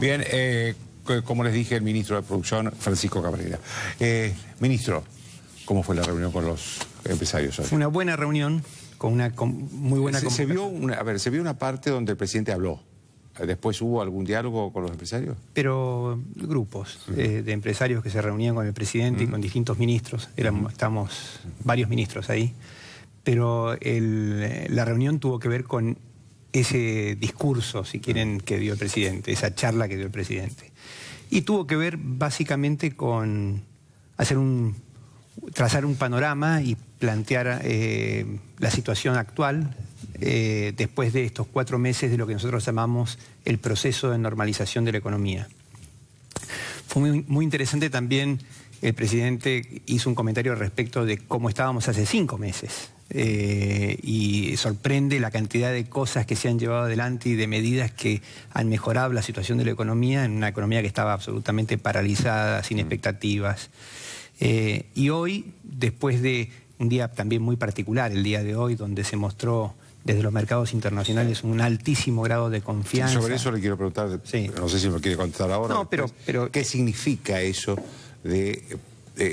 Bien, eh, como les dije, el ministro de Producción, Francisco Cabrera. Eh, ministro, ¿cómo fue la reunión con los empresarios hoy? Fue una buena reunión, con una muy buena... Se, vio a ver, se vio una parte donde el presidente habló. ¿Después hubo algún diálogo con los empresarios? Pero grupos eh, de empresarios que se reunían con el presidente y con distintos ministros. Éramos, Estamos varios ministros ahí. Pero la reunión tuvo que ver con ese discurso, si quieren, que dio el presidente, esa charla que dio el presidente. Y tuvo que ver básicamente con hacer trazar un panorama y plantear eh, la situación actual eh, después de estos cuatro meses de lo que nosotros llamamos el proceso de normalización de la economía. Fue muy interesante también el presidente hizo un comentario respecto de cómo estábamos hace cinco meses. Eh, y sorprende la cantidad de cosas que se han llevado adelante y de medidas que han mejorado la situación de la economía en una economía que estaba absolutamente paralizada, sin mm. expectativas. Eh, y hoy, después de un día también muy particular, el día de hoy, donde se mostró desde los mercados internacionales un altísimo grado de confianza. sobre eso le quiero preguntar, no sé si me quiere contar ahora. No, pero, ¿Qué significa eso de eh,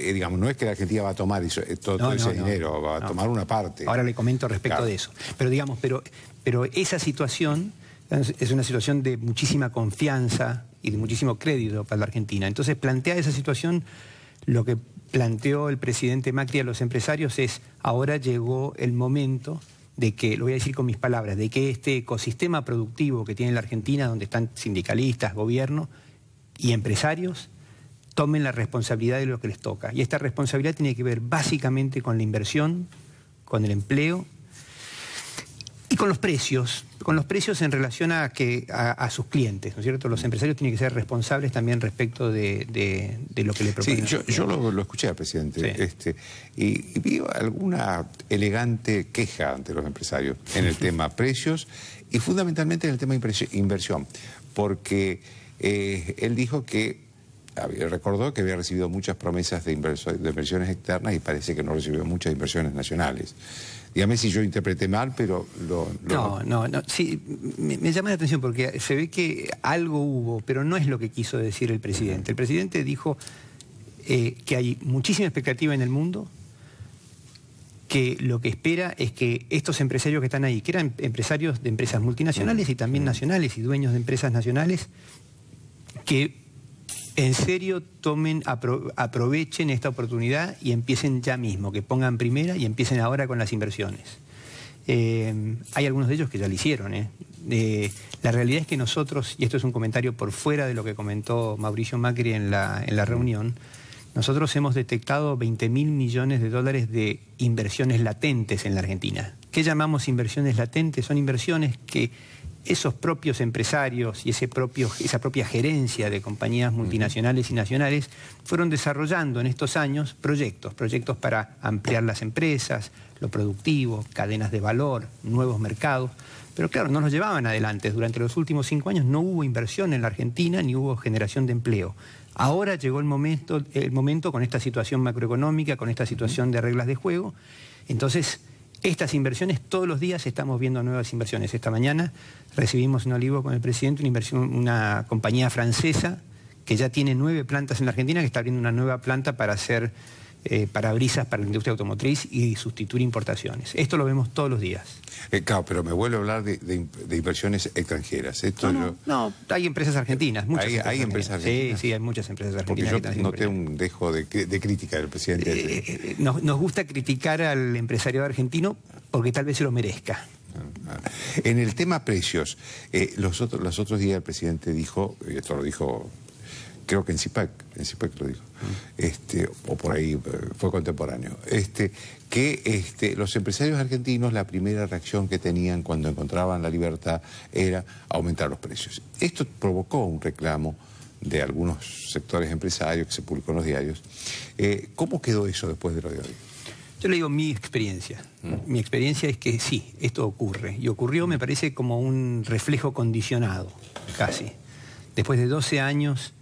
eh, digamos, no es que la Argentina va a tomar eh, todo, ese dinero, va a tomar una parte. Ahora le comento respecto de eso. Pero digamos, pero, pero esa situación es una situación de muchísima confianza y de muchísimo crédito para la Argentina. Entonces, plantea esa situación, lo que planteó el presidente Macri a los empresarios es, ahora llegó el momento de que, lo voy a decir con mis palabras, de que este ecosistema productivo que tiene la Argentina, donde están sindicalistas, gobierno y empresarios, tomen la responsabilidad de lo que les toca. Y esta responsabilidad tiene que ver básicamente con la inversión, con el empleo y con los precios, con los precios en relación a, que, a, sus clientes, ¿no es cierto? Los empresarios tienen que ser responsables también respecto de, lo que le proponen. Sí, yo, lo, escuché presidente este, y, vi alguna elegante queja ante los empresarios en el tema precios y fundamentalmente en el tema inversión, porque eh, él dijo que recordó que había recibido muchas promesas de, inversiones externas y parece que no recibió muchas inversiones nacionales. Dígame si yo interpreté mal, pero No, no, no. Sí, me, llama la atención porque se ve que algo hubo, pero no es lo que quiso decir el presidente. El presidente dijo eh, que hay muchísima expectativa en el mundo, que lo que espera es que estos empresarios que están ahí, que eran empresarios de empresas multinacionales y también nacionales y dueños de empresas nacionales, que en serio tomen, aprovechen esta oportunidad y empiecen ya mismo, que pongan primera y empiecen ahora con las inversiones. Eh, hay algunos de ellos que ya lo hicieron. ¿eh? la realidad es que nosotros, y esto es un comentario por fuera de lo que comentó Mauricio Macri en la, en la reunión, nosotros hemos detectado 20 mil millones de dólares de inversiones latentes en la Argentina. ¿Qué llamamos inversiones latentes? Son inversiones que esos propios empresarios y ese propio, esa propia gerencia de compañías multinacionales y nacionales fueron desarrollando en estos años proyectos, proyectos para ampliar las empresas, lo productivo, cadenas de valor, nuevos mercados. Pero claro, no los llevaban adelante. Durante los últimos cinco años no hubo inversión en la Argentina ni hubo generación de empleo. Ahora llegó el momento, el momento con esta situación macroeconómica, con esta situación de reglas de juego. Entonces, estas inversiones, todos los días estamos viendo nuevas inversiones. Esta mañana recibimos en Olivo con el presidente una, inversión, una compañía francesa que ya tiene nueve plantas en la Argentina, que está abriendo una nueva planta para hacer eh, parabrisas para la industria automotriz y sustituir importaciones. Esto lo vemos todos los días. Eh, claro, pero me vuelvo a hablar de, inversiones extranjeras. Esto no, no, hay empresas argentinas, muchas hay, empresas, hay empresas argentinas. Sí, sí, hay muchas empresas argentinas. Porque yo noté un dejo de, crítica del presidente. Eh, eh, nos, gusta criticar al empresario argentino porque tal vez se lo merezca. Ah, ah. En el tema precios, los, otros, los otros días el presidente dijo, esto lo dijo creo que en CIPAC, en CIPAC lo dijo, este, o por ahí eh, fue contemporáneo, este, que este, los empresarios argentinos la primera reacción que tenían cuando encontraban la libertad era aumentar los precios. Esto provocó un reclamo de algunos sectores empresarios que se publicó en los diarios. Eh, ¿Cómo quedó eso después de lo de hoy? Yo le digo mi experiencia. Mm. Mi experiencia es que sí, esto ocurre. Y ocurrió, me parece, como un reflejo condicionado, casi. Después de 12 años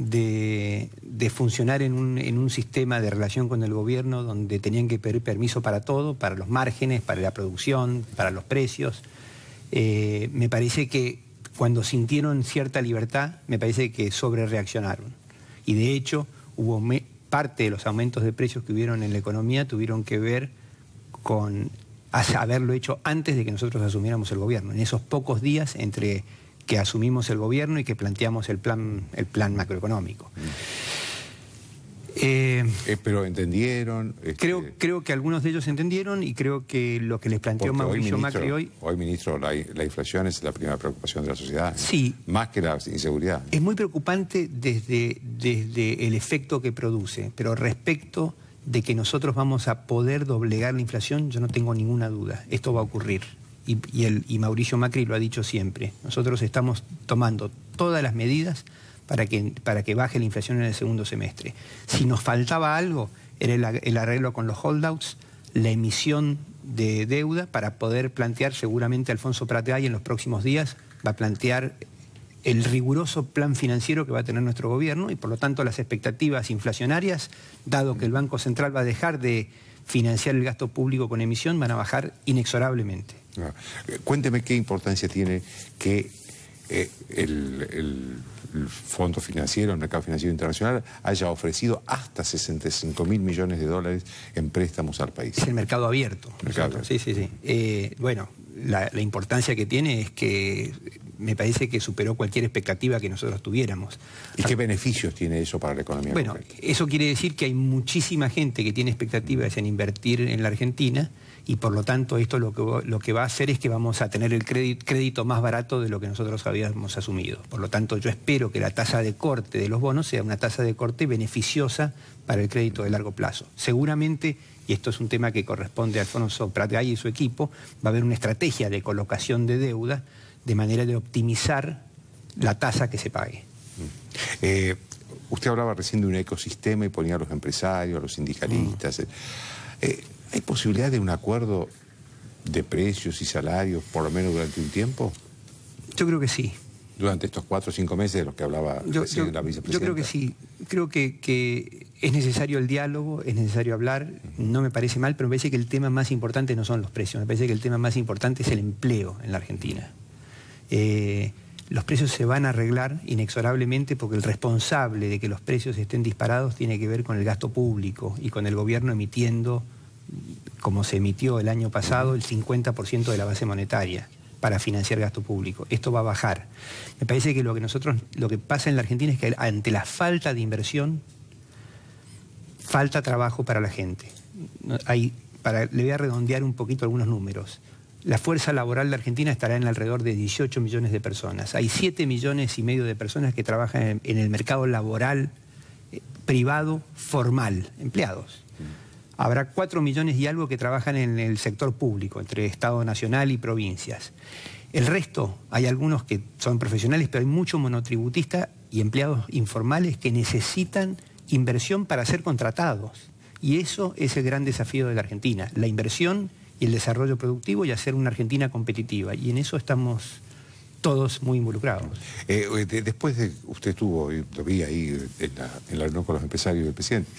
de, funcionar en un, sistema de relación con el gobierno donde tenían que pedir permiso para todo, para los márgenes, para la producción, para los precios. Eh, me parece que cuando sintieron cierta libertad, me parece que sobre reaccionaron. Y de hecho, hubo parte de los aumentos de precios que hubieron en la economía tuvieron que ver con haberlo hecho antes de que nosotros asumiéramos el gobierno, en esos pocos días entre que asumimos el gobierno y que planteamos el plan, el plan macroeconómico. Eh, eh, pero entendieron. Este, creo, creo que algunos de ellos entendieron y creo que lo que les planteó Mauricio hoy, ministro, Macri hoy. Hoy, ministro, la, inflación es la primera preocupación de la sociedad. ¿eh? Sí. Más que la inseguridad. Es muy preocupante desde, desde el efecto que produce, pero respecto de que nosotros vamos a poder doblegar la inflación, yo no tengo ninguna duda. Esto va a ocurrir y, Mauricio Macri lo ha dicho siempre, nosotros estamos tomando todas las medidas para que, para que baje la inflación en el segundo semestre. Si nos faltaba algo, era el, arreglo con los holdouts, la emisión de deuda para poder plantear, seguramente Alfonso y en los próximos días va a plantear el riguroso plan financiero que va a tener nuestro gobierno y por lo tanto las expectativas inflacionarias, dado que el Banco Central va a dejar de financiar el gasto público con emisión, van a bajar inexorablemente. Eh, cuénteme qué importancia tiene que eh, el, Fondo Financiero, el Mercado Financiero Internacional, haya ofrecido hasta 65 mil millones de dólares en préstamos al país. Es el mercado abierto. Sí, sí, sí. Eh, bueno, la importancia que tiene es que me parece que superó cualquier expectativa que nosotros tuviéramos. ¿Y qué beneficios tiene eso para la economía? Bueno, eso quiere decir que hay muchísima gente que tiene expectativas en invertir en la Argentina y por lo tanto esto lo que, lo que va a hacer es que vamos a tener el crédito, crédito más barato de lo que nosotros habíamos asumido. Por lo tanto yo espero que la tasa de corte de los bonos sea una tasa de corte beneficiosa para el crédito de largo plazo. Seguramente y esto es un tema que corresponde a Alfonso Pratgay y su equipo, va a haber una estrategia de colocación de deuda de manera de optimizar la tasa que se pague. Mm. Eh, usted hablaba recién de un ecosistema y ponía a los empresarios, a los sindicalistas. Mm. Eh, eh, ¿Hay posibilidad de un acuerdo de precios y salarios, por lo menos durante un tiempo? Yo creo que sí. Durante estos cuatro o cinco meses de los que hablaba la vicepresidenta. Yo creo que sí. Creo que, es necesario el diálogo, es necesario hablar. No me parece mal, pero me parece que el tema más importante no son los precios. Me parece que el tema más importante es el empleo en la Argentina. Eh, los precios se van a arreglar inexorablemente porque el responsable de que los precios estén disparados tiene que ver con el gasto público y con el gobierno emitiendo, como se emitió el año pasado, el 50% de la base monetaria para financiar gasto público. Esto va a bajar. Me parece que lo que nosotros, lo que pasa en la Argentina es que ante la falta de inversión, falta trabajo para la gente. Hay, para, le voy a redondear un poquito algunos números la fuerza laboral de Argentina estará en alrededor de 18 millones de personas. Hay 7 millones y medio de personas que trabajan en, el mercado laboral eh, privado formal, empleados. Habrá 4 millones y algo que trabajan en el sector público, entre Estado Nacional y provincias. El resto, hay algunos que son profesionales, pero hay muchos monotributistas y empleados informales que necesitan inversión para ser contratados. Y eso es el gran desafío de la Argentina, la inversión y el desarrollo productivo y hacer una Argentina competitiva. Y en eso estamos todos muy involucrados. Eh, eh, después de usted estuvo, lo vi ahí eh, en la, reunión con los empresarios y presidente,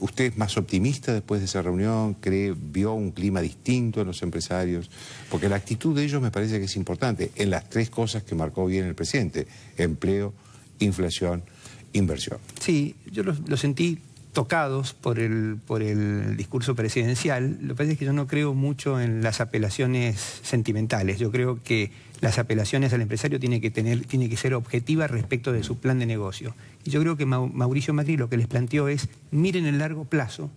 ¿usted es más optimista después de esa reunión? ¿Cree, vio un clima distinto en los empresarios? Porque la actitud de ellos me parece que es importante en las tres cosas que marcó bien el presidente, empleo, inflación, inversión. Sí, yo lo sentí tocados por el, por el discurso presidencial. Lo que pasa es que yo no creo mucho en las apelaciones sentimentales. Yo creo que las apelaciones al empresario tienen que, tener, tiene que ser objetivas respecto de su plan de negocio. Y yo creo que Mauricio Macri lo que les planteó es, miren el largo plazo,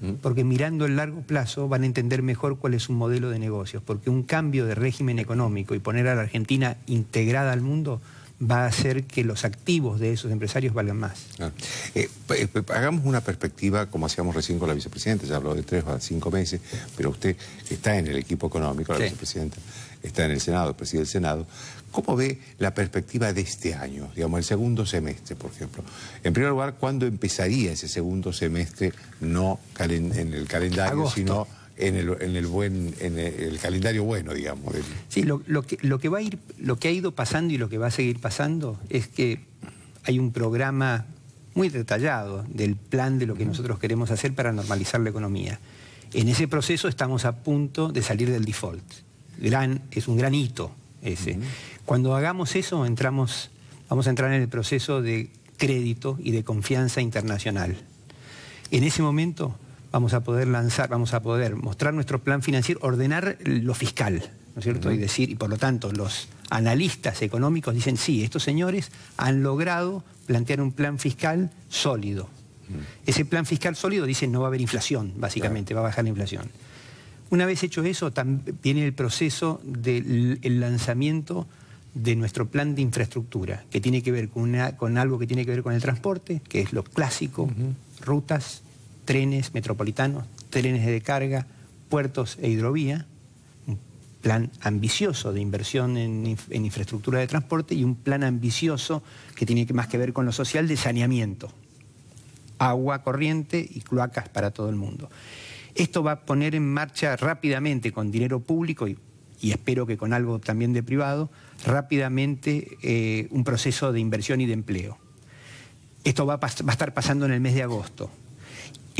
mm. porque mirando el largo plazo van a entender mejor cuál es su modelo de negocios, porque un cambio de régimen económico y poner a la Argentina integrada al mundo va a hacer que los activos de esos empresarios valgan más. Eh, eh, hagamos una perspectiva, como hacíamos recién con la vicepresidenta, ya habló de tres o cinco meses, pero usted está en el equipo económico, la vicepresidenta está en el Senado, preside el Senado. ¿Cómo ve la perspectiva de este año, digamos, el segundo semestre, por ejemplo? En primer lugar, ¿cuándo empezaría ese segundo semestre, no en el calendario, sino en el, buen, en el calendario bueno, digamos. Sí, lo, que, lo que va a ir, lo que ha ido pasando y lo que va a seguir pasando es que hay un programa muy detallado del plan de lo que nosotros queremos hacer para normalizar la economía. En ese proceso estamos a punto de salir del default. Gran, es un gran hito ese. Cuando hagamos eso, entramos, vamos a entrar en el proceso de crédito y de confianza internacional. En ese momento vamos a poder lanzar, vamos a poder mostrar nuestro plan financiero, ordenar lo fiscal, ¿no es cierto? Y decir, y por lo tanto, los analistas económicos dicen, sí, estos señores han logrado plantear un plan fiscal sólido. Ese plan fiscal sólido dice no va a haber inflación, básicamente, va a bajar la inflación. Una vez hecho eso, viene el proceso del lanzamiento de nuestro plan de infraestructura, que tiene que ver con, algo que tiene que ver con el transporte, que es lo clásico, rutas, trenes metropolitanos, trenes de carga, puertos e hidrovía, un plan ambicioso de inversión en, infraestructura de transporte y un plan ambicioso que tiene más que ver con lo social de saneamiento, agua corriente y cloacas para todo el mundo. Esto va a poner en marcha rápidamente con dinero público y, espero que con algo también de privado, rápidamente eh, un proceso de inversión y de empleo. Esto va a estar pasando en el mes de agosto.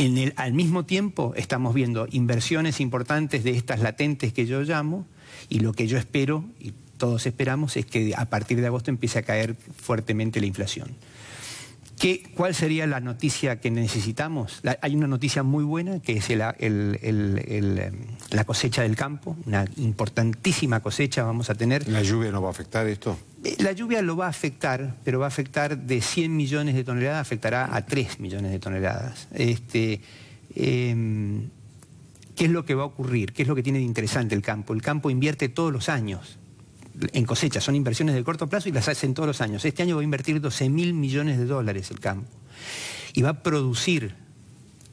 En el, al mismo tiempo estamos viendo inversiones importantes de estas latentes que yo llamo y lo que yo espero y todos esperamos es que a partir de agosto empiece a caer fuertemente la inflación. ¿Cuál sería la noticia que necesitamos? hay una noticia muy buena que es em, la cosecha del campo, una importantísima cosecha vamos a tener. ¿La lluvia no va a afectar esto? Eh, la lluvia lo va a afectar, pero va a afectar de 100 millones de toneladas, afectará a 3 millones de toneladas. Este, em, ¿Qué es lo que va a ocurrir? ¿Qué es lo que tiene de interesante el campo? El campo invierte todos los años en cosecha, son inversiones de corto plazo y las hacen todos los años. Este año va a invertir 12 mil millones de dólares el campo y va a producir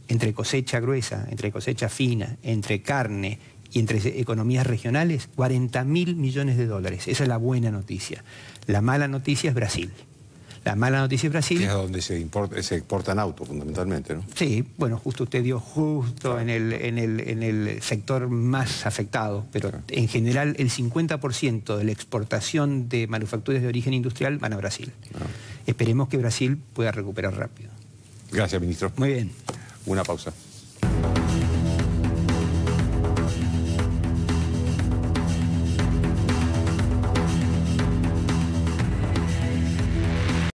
entre cosecha gruesa, entre cosecha fina, entre carne y entre economías regionales, 40 mil millones de dólares. Esa es la buena noticia. La mala noticia es Brasil. La mala noticia es Brasil. es donde se, exportan autos, fundamentalmente, ¿no? Sí, bueno, justo usted dio justo en, el, en, el, en, el, sector más afectado, pero en general el 50% de la exportación de manufacturas de origen industrial van a Brasil. Ah. Esperemos que Brasil pueda recuperar rápido. Gracias, ministro. Muy bien. Una pausa.